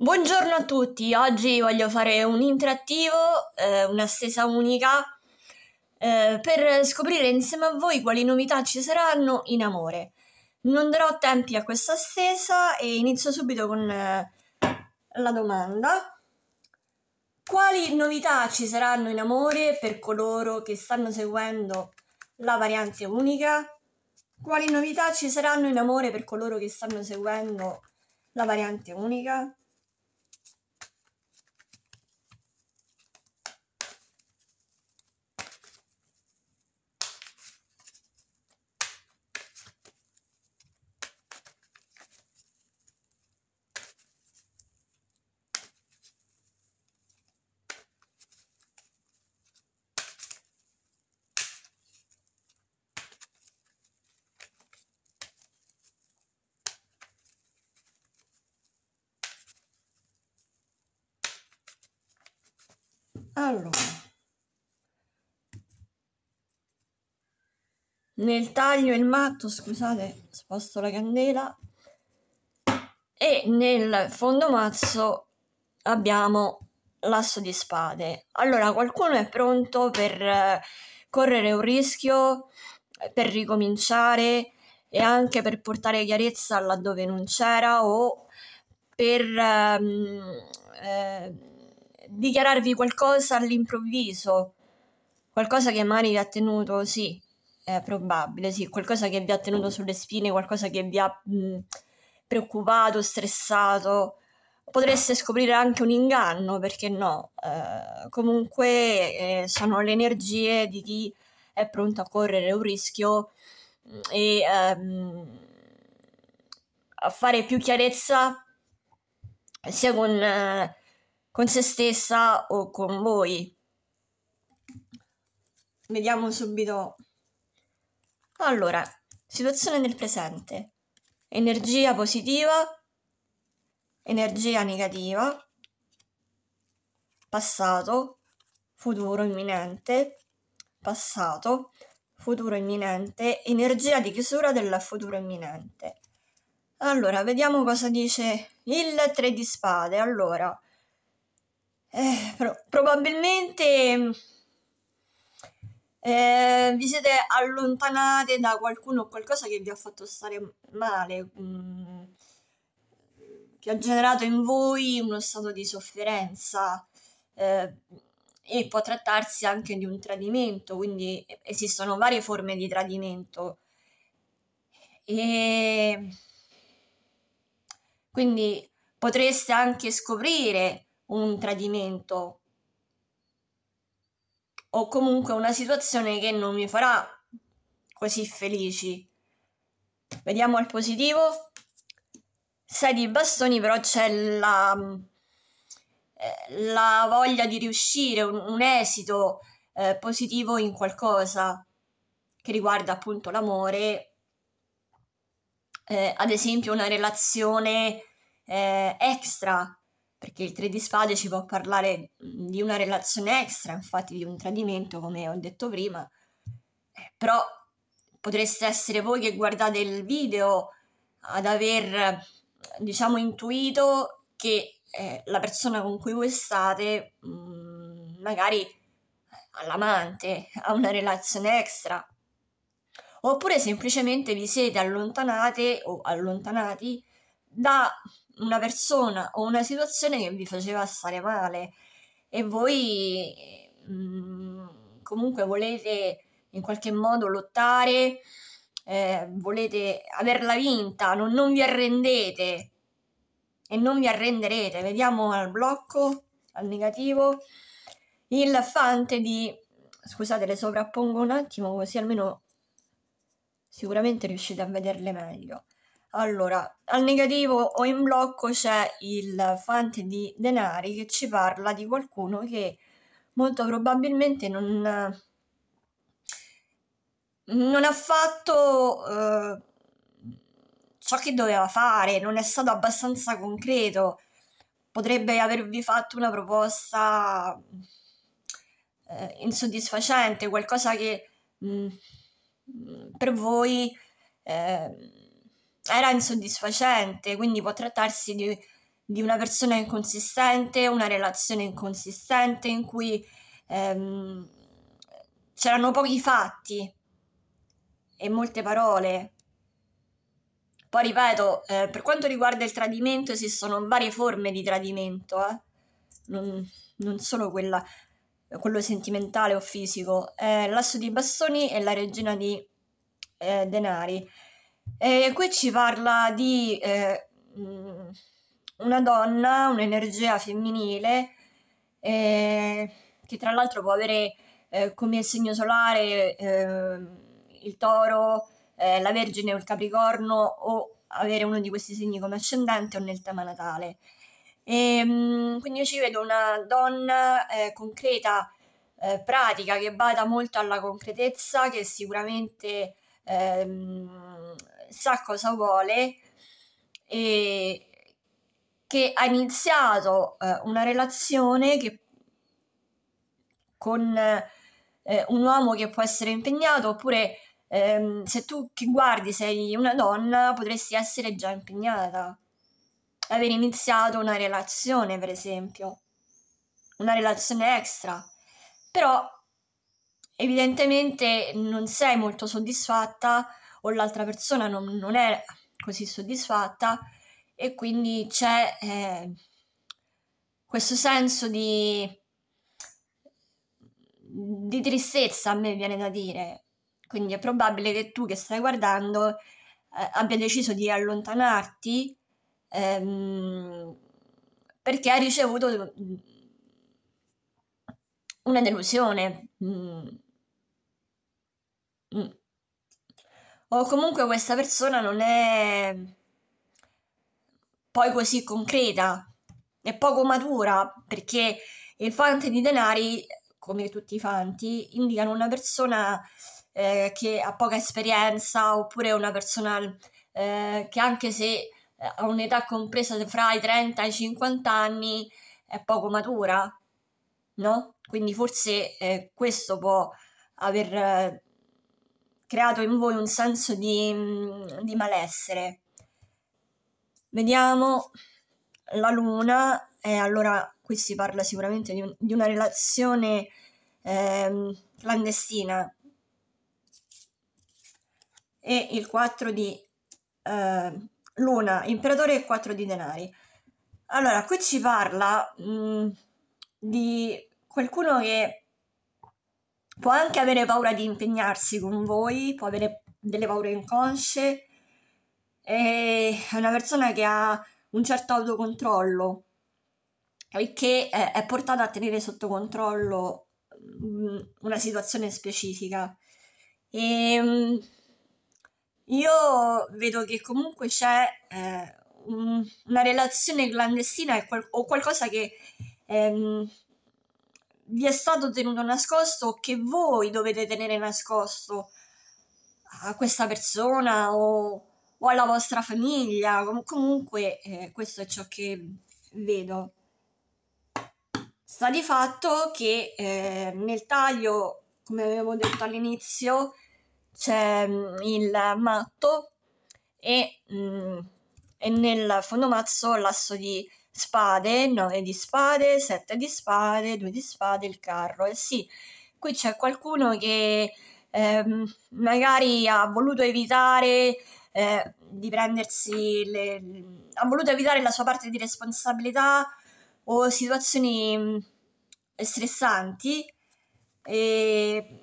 Buongiorno a tutti, oggi voglio fare un interattivo, eh, una stesa unica, eh, per scoprire insieme a voi quali novità ci saranno in amore. Non darò tempi a questa stesa e inizio subito con eh, la domanda. Quali novità ci saranno in amore per coloro che stanno seguendo la variante unica? Quali novità ci saranno in amore per coloro che stanno seguendo la variante unica? Allora, nel taglio il matto, scusate, sposto la candela e nel fondo mazzo abbiamo l'asso di spade. Allora, qualcuno è pronto per eh, correre un rischio, per ricominciare e anche per portare chiarezza laddove non c'era o per ehm, eh, dichiararvi qualcosa all'improvviso, qualcosa che magari vi ha tenuto, sì, è probabile, sì, qualcosa che vi ha tenuto sulle spine, qualcosa che vi ha mh, preoccupato, stressato. Potreste scoprire anche un inganno, perché no? Eh, comunque eh, sono le energie di chi è pronto a correre un rischio e ehm, a fare più chiarezza sia con eh, con se stessa o con voi. Vediamo subito. Allora, situazione del presente. Energia positiva, energia negativa, passato, futuro imminente, passato, futuro imminente, energia di chiusura del futuro imminente. Allora, vediamo cosa dice il 3 di spade. Allora, eh, pro probabilmente eh, vi siete allontanate da qualcuno o qualcosa che vi ha fatto stare male, mh, mm, che ha generato in voi uno stato di sofferenza eh, e può trattarsi anche di un tradimento, quindi esistono varie forme di tradimento. E quindi potreste anche scoprire un tradimento o comunque una situazione che non mi farà così felici. Vediamo il positivo. 6 di bastoni però c'è la, eh, la, voglia di riuscire, un, un esito eh, positivo in qualcosa che riguarda appunto l'amore, eh, ad esempio una relazione eh, extra perché il 3 di spade ci può parlare mhmm, di una relazione extra, infatti di un tradimento, come ho detto prima, eh, però potreste essere voi che guardate il video ad aver, diciamo, intuito che eh, la persona con cui voi state mh, mhmm, magari ha l'amante, ha una relazione extra, oppure semplicemente vi siete allontanate o allontanati da una persona o una situazione che vi faceva stare male e voi mh, mm, comunque volete in qualche modo lottare, eh, volete averla vinta, non, non vi arrendete e non vi arrenderete. Vediamo al blocco, al negativo, il fante di... Scusate, le sovrappongo un attimo così almeno sicuramente riuscite a vederle meglio. Allora, al negativo o in blocco c'è il fante di denari che ci parla di qualcuno che molto probabilmente non, non ha fatto eh, ciò che doveva fare, non è stato abbastanza concreto. Potrebbe avervi fatto una proposta eh, insoddisfacente, qualcosa che mh, mm, per voi... Eh, era insoddisfacente, quindi può trattarsi di, di una persona inconsistente, una relazione inconsistente in cui ehm, c'erano pochi fatti e molte parole. Poi ripeto, eh, per quanto riguarda il tradimento, esistono varie forme di tradimento, eh? non, non, solo quella, quello sentimentale o fisico. Eh, l'asso di bastoni e la regina di eh, denari. E qui ci parla di eh, mm, una donna, un'energia femminile, eh, che tra l'altro può avere eh, come segno solare ehm, il toro, eh, la Vergine o il Capricorno, o avere uno di questi segni come ascendente o nel tema natale. E, ehm, quindi io ci vedo una donna eh, concreta, eh, pratica, che bada molto alla concretezza, che sicuramente... Ehm, sa cosa vuole e che ha iniziato eh, una relazione che, con eh, un uomo che può essere impegnato oppure ehm, se tu che guardi sei una donna potresti essere già impegnata aver iniziato una relazione per esempio una relazione extra però evidentemente non sei molto soddisfatta o l'altra persona non, non è così soddisfatta e quindi c'è eh, questo senso di, di tristezza, a me viene da dire. Quindi è probabile che tu che stai guardando eh, abbia deciso di allontanarti ehm, perché hai ricevuto una delusione. Mm. Mm o comunque questa persona non è poi così concreta, è poco matura, perché il fante di denari, come tutti i fanti, indicano una persona eh, che ha poca esperienza oppure una persona eh, che anche se eh, ha un'età compresa fra i 30 e i 50 anni è poco matura, no? Quindi forse eh, questo può aver creato in voi un senso di, mm, di malessere. Vediamo la luna, e eh, allora qui si parla sicuramente di, un, di una relazione eh, clandestina. E il 4 di eh, luna, imperatore e 4 di denari. Allora, qui ci parla mh, mm, di qualcuno che può anche avere paura di impegnarsi con voi, può avere delle paure inconsce, è una persona che ha un certo autocontrollo e che è portata a tenere sotto controllo mm, una situazione specifica. E ehm, io vedo che comunque c'è eh, una relazione clandestina o qualcosa che ehm, vi è stato tenuto nascosto che voi dovete tenere nascosto a questa persona o, o alla vostra famiglia. Com comunque eh, questo è ciò che vedo. Sta di fatto che eh, nel taglio, come avevo detto all'inizio, c'è mm, il matto e, mh, mm, e nel fondomazzo l'asso di spade, 9 di spade, 7 di spade, 2 di spade, il carro. E eh sì, qui c'è qualcuno che ehm, magari ha voluto evitare eh, di prendersi, le, ha voluto evitare la sua parte di responsabilità o situazioni mm, stressanti e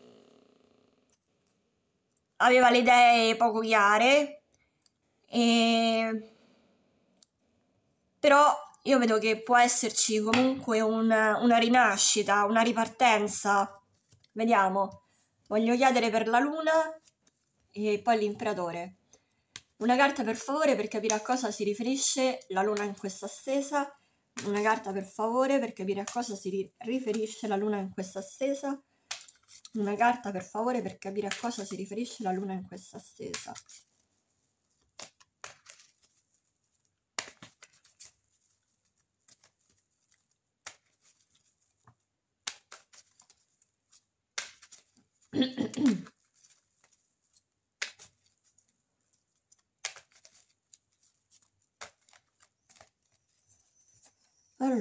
aveva le idee poco chiare e però io vedo che può esserci comunque una, una rinascita, una ripartenza. Vediamo. Voglio chiedere per la luna e poi l'imperatore. Una carta per favore per capire a cosa si riferisce la luna in questa stesa. Una carta per favore per capire a cosa si riferisce la luna in questa stesa. Una carta per favore per capire a cosa si riferisce la luna in questa stesa.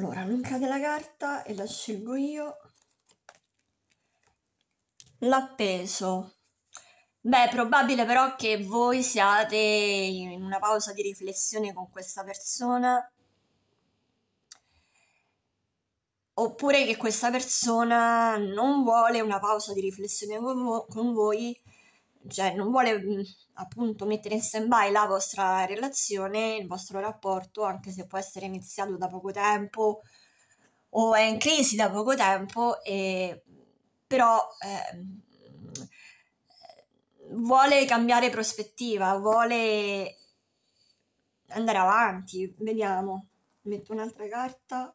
Allora, non cade la carta e la scelgo io. L'appeso. Beh, è probabile però che voi siate in una pausa di riflessione con questa persona oppure che questa persona non vuole una pausa di riflessione con, voi cioè non vuole mm, appunto mettere in stand-by la vostra relazione, il vostro rapporto, anche se può essere iniziato da poco tempo o è in crisi da poco tempo, e, però eh, vuole cambiare prospettiva, vuole andare avanti. Vediamo, metto un'altra carta.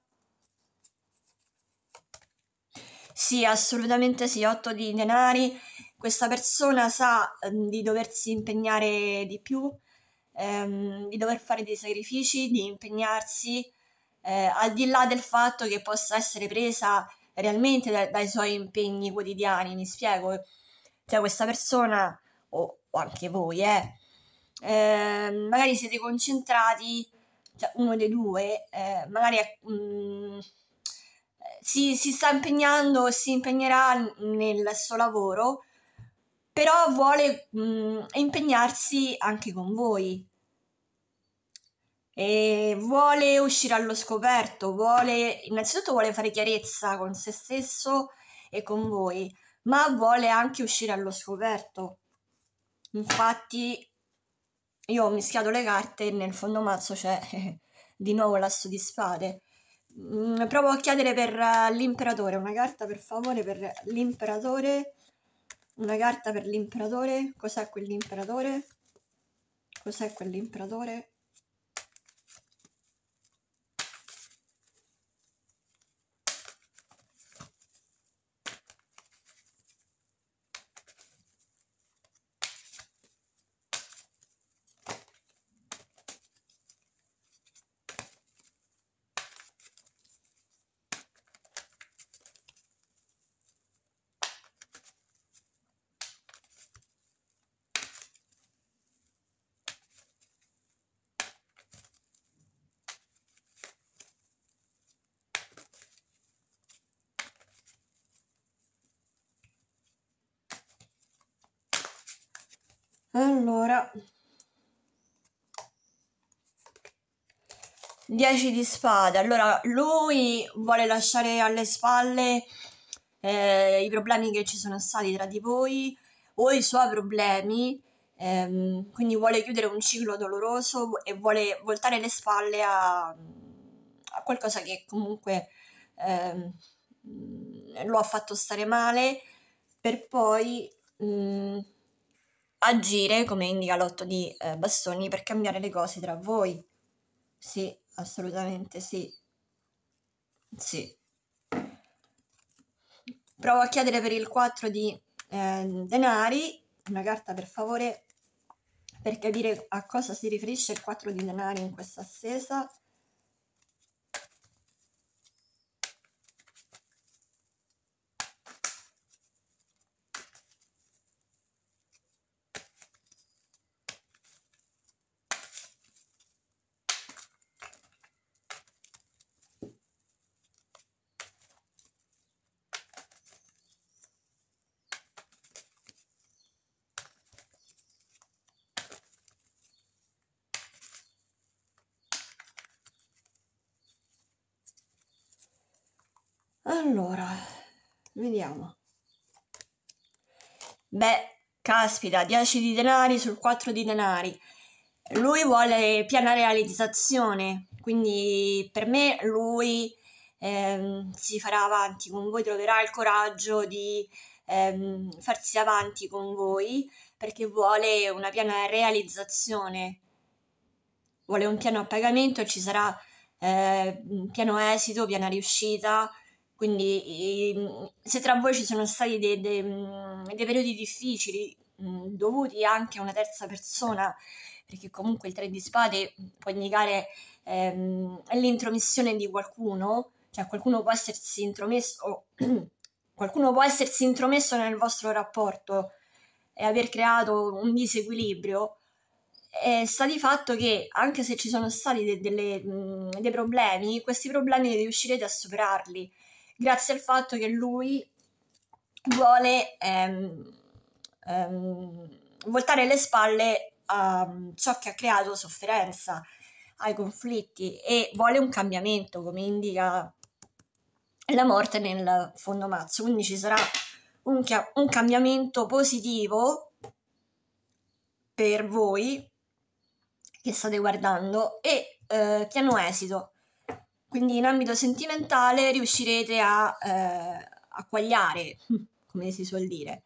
Sì, assolutamente sì, 8 di denari questa persona sa ehm, di doversi impegnare di più, ehm, di dover fare dei sacrifici, di impegnarsi, eh, al di là del fatto che possa essere presa realmente da, dai suoi impegni quotidiani, mi spiego. Cioè questa persona, o, o anche voi, eh, eh, magari siete concentrati, cioè uno dei due, eh, magari mh, eh, mm, si, si, sta impegnando si impegnerà nel suo lavoro, però vuole mh, mm, impegnarsi anche con voi. E vuole uscire allo scoperto, vuole innanzitutto vuole fare chiarezza con se stesso e con voi, ma vuole anche uscire allo scoperto. Infatti io ho mischiato le carte e nel fondo mazzo c'è di nuovo l'asso di spade. Mh, mm, provo a chiedere per eh, l'imperatore, una carta per favore per l'imperatore una carta per l'imperatore. Cos'è quell'imperatore? Cos'è quell'imperatore? allora 10 di spada allora lui vuole lasciare alle spalle eh, i problemi che ci sono stati tra di voi o i suoi problemi ehm, quindi vuole chiudere un ciclo doloroso e vuole voltare le spalle a, a qualcosa che comunque ehm, lo ha fatto stare male per poi mh, mm, agire, come indica l'otto di eh, bastoni, per cambiare le cose tra voi. Sì, assolutamente sì. Sì. Provo a chiedere per il 4 di eh, denari, una carta per favore, per capire a cosa si riferisce il 4 di denari in questa stesa. allora vediamo beh caspita 10 di denari sul 4 di denari lui vuole piena realizzazione quindi per me lui ehm, si farà avanti con voi troverà il coraggio di ehm, farsi avanti con voi perché vuole una piena realizzazione vuole un piano a pagamento ci sarà eh, piano esito piena riuscita quindi se tra voi ci sono stati dei, dei, dei periodi difficili dovuti anche a una terza persona, perché comunque il 3 di spade può indicare ehm, l'intromissione di qualcuno, cioè qualcuno può essersi intromesso, qualcuno può essersi intromesso nel vostro rapporto e aver creato un disequilibrio, eh, sta di fatto che anche se ci sono stati de- delle, mh, dei problemi, questi problemi riuscirete a superarli grazie al fatto che lui vuole ehm, ehm, voltare le spalle a mm, ciò che ha creato sofferenza, ai conflitti e vuole un cambiamento, come indica la morte nel fondo mazzo. Quindi ci sarà un, un cambiamento positivo per voi che state guardando e eh, piano esito. Quindi in ambito sentimentale riuscirete a, eh, a quagliare, come si suol dire.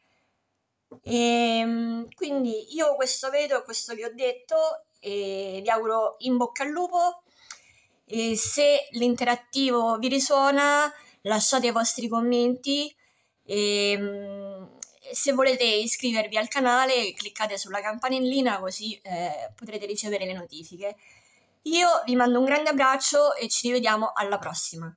E, ehm, quindi io questo vedo e questo vi ho detto e vi auguro in bocca al lupo. E se l'interattivo vi risuona, lasciate i vostri commenti ehm, e se volete iscrivervi al canale cliccate sulla campanellina così eh, potrete ricevere le notifiche. Io vi mando un grande abbraccio e ci rivediamo alla prossima.